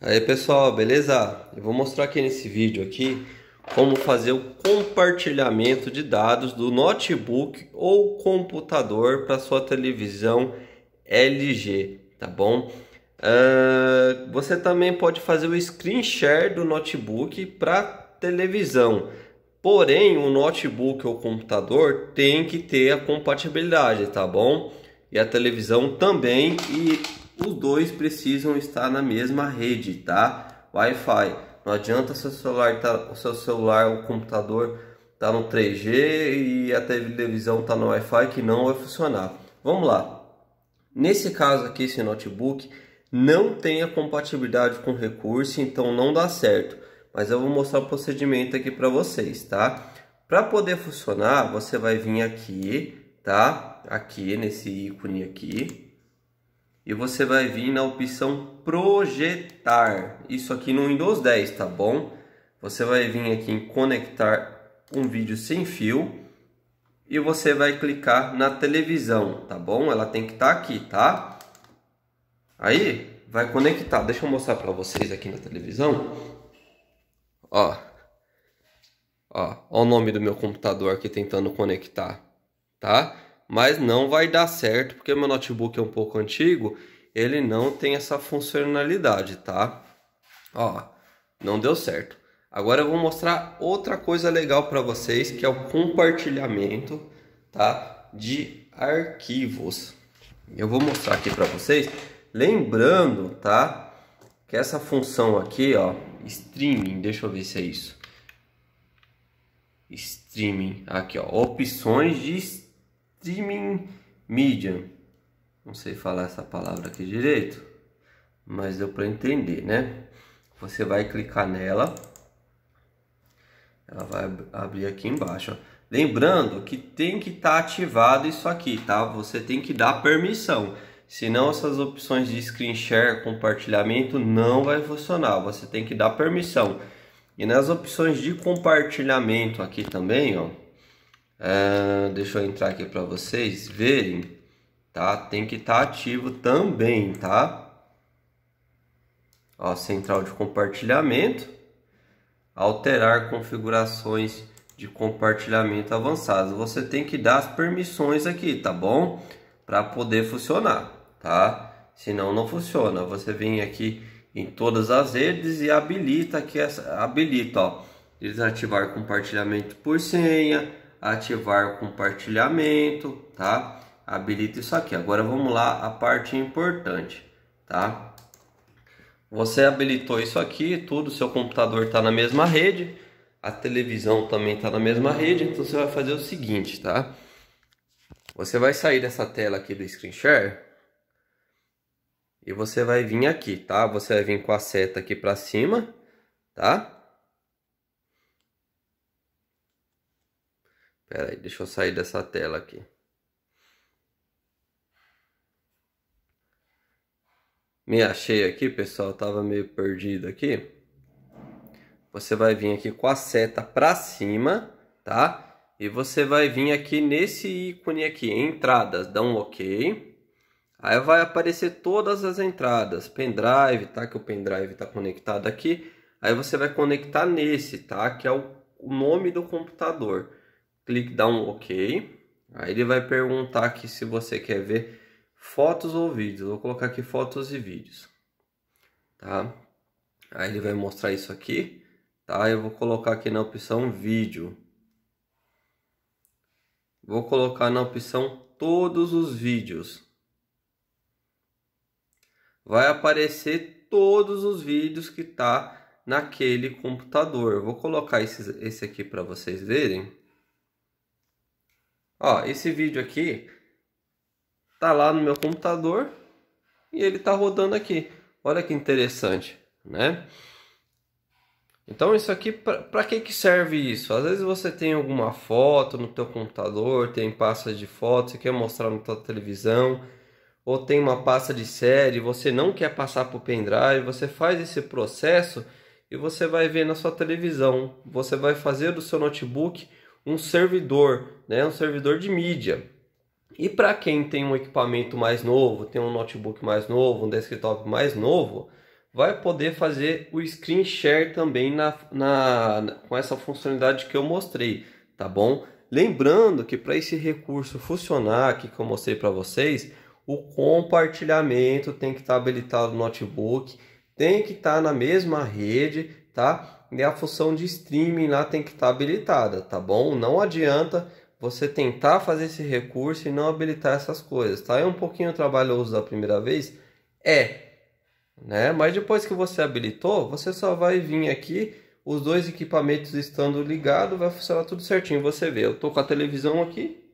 Aí pessoal, beleza? Eu vou mostrar aqui nesse vídeo aqui como fazer o compartilhamento de dados do notebook ou computador para sua televisão LG, tá bom? Uh, você também pode fazer o screen share do notebook para televisão. Porém, o notebook ou computador tem que ter a compatibilidade, tá bom? E a televisão também e os dois precisam estar na mesma rede, tá? Wi-Fi. Não adianta seu celular, tá, o seu celular, o computador tá no 3G e a televisão tá no Wi-Fi que não vai funcionar. Vamos lá. Nesse caso aqui, esse notebook não tem a compatibilidade com recurso, então não dá certo. Mas eu vou mostrar o procedimento aqui para vocês, tá? Para poder funcionar, você vai vir aqui, tá? Aqui nesse ícone aqui, e você vai vir na opção projetar. Isso aqui no Windows 10, tá bom? Você vai vir aqui em conectar um vídeo sem fio e você vai clicar na televisão, tá bom? Ela tem que estar tá aqui, tá? Aí vai conectar. Deixa eu mostrar para vocês aqui na televisão. Ó. Ó, ó o nome do meu computador aqui tentando conectar, tá? mas não vai dar certo porque meu notebook é um pouco antigo, ele não tem essa funcionalidade, tá? Ó, não deu certo. Agora eu vou mostrar outra coisa legal para vocês, que é o compartilhamento, tá? De arquivos. Eu vou mostrar aqui para vocês, lembrando, tá? Que essa função aqui, ó, streaming, deixa eu ver se é isso. Streaming, aqui, ó, opções de streaming streaming media. Não sei falar essa palavra aqui direito, mas deu para entender, né? Você vai clicar nela. Ela vai abrir aqui embaixo. Ó. Lembrando que tem que estar tá ativado isso aqui, tá? Você tem que dar permissão. Senão essas opções de screen share, compartilhamento não vai funcionar. Você tem que dar permissão. E nas opções de compartilhamento aqui também, ó, ah, deixa eu entrar aqui para vocês verem, tá? Tem que estar tá ativo também, tá? Ó, central de compartilhamento, alterar configurações de compartilhamento avançadas. Você tem que dar as permissões aqui, tá bom? Para poder funcionar, tá? Senão não funciona. Você vem aqui em todas as redes e habilita aqui essa habilita, ó, desativar compartilhamento por senha ativar compartilhamento, tá? Habilita isso aqui. Agora vamos lá a parte importante, tá? Você habilitou isso aqui, tudo, seu computador está na mesma rede, a televisão também está na mesma rede, então você vai fazer o seguinte, tá? Você vai sair dessa tela aqui do screen share e você vai vir aqui, tá? Você vai vir com a seta aqui para cima, tá? Pera aí, deixa eu sair dessa tela aqui. Me achei aqui, pessoal, tava meio perdido aqui. Você vai vir aqui com a seta para cima, tá? E você vai vir aqui nesse ícone aqui, entradas, dá um OK. Aí vai aparecer todas as entradas, pendrive, tá? Que o pendrive tá conectado aqui. Aí você vai conectar nesse, tá? Que é o nome do computador clique, dá um OK. Aí ele vai perguntar aqui se você quer ver fotos ou vídeos. Vou colocar aqui fotos e vídeos. Tá? Aí ele vai mostrar isso aqui. Tá? Eu vou colocar aqui na opção vídeo. Vou colocar na opção todos os vídeos. Vai aparecer todos os vídeos que tá naquele computador. vou colocar esse aqui para vocês verem. Ó, esse vídeo aqui tá lá no meu computador e ele tá rodando aqui. Olha que interessante, né? Então isso aqui, para que que serve isso? Às vezes você tem alguma foto no teu computador, tem pasta de foto, você quer mostrar na tua televisão, ou tem uma pasta de série, você não quer passar para o pendrive, você faz esse processo e você vai ver na sua televisão, você vai fazer do seu notebook um servidor, né, um servidor de mídia. E para quem tem um equipamento mais novo, tem um notebook mais novo, um desktop mais novo, vai poder fazer o screen share também na, na, com essa funcionalidade que eu mostrei, tá bom? Lembrando que para esse recurso funcionar aqui que eu mostrei para vocês, o compartilhamento tem que estar tá habilitado no notebook, tem que estar tá na mesma rede tá? E a função de streaming lá tem que estar tá habilitada, tá bom? Não adianta você tentar fazer esse recurso e não habilitar essas coisas, tá? É um pouquinho trabalhoso da primeira vez? É, né? Mas depois que você habilitou, você só vai vir aqui, os dois equipamentos estando ligados, vai funcionar tudo certinho. Você vê, eu tô com a televisão aqui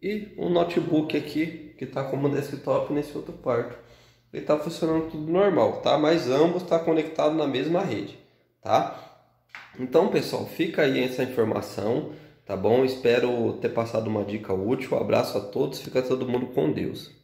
e o um notebook aqui, que tá como desktop nesse outro quarto ele está funcionando tudo normal, tá? Mas ambos estão tá conectados na mesma rede, tá? Então, pessoal, fica aí essa informação, tá bom? Espero ter passado uma dica útil. Um abraço a todos, fica todo mundo com Deus.